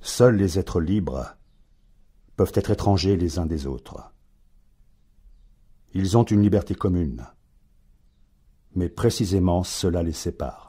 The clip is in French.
Seuls les êtres libres peuvent être étrangers les uns des autres. Ils ont une liberté commune, mais précisément cela les sépare.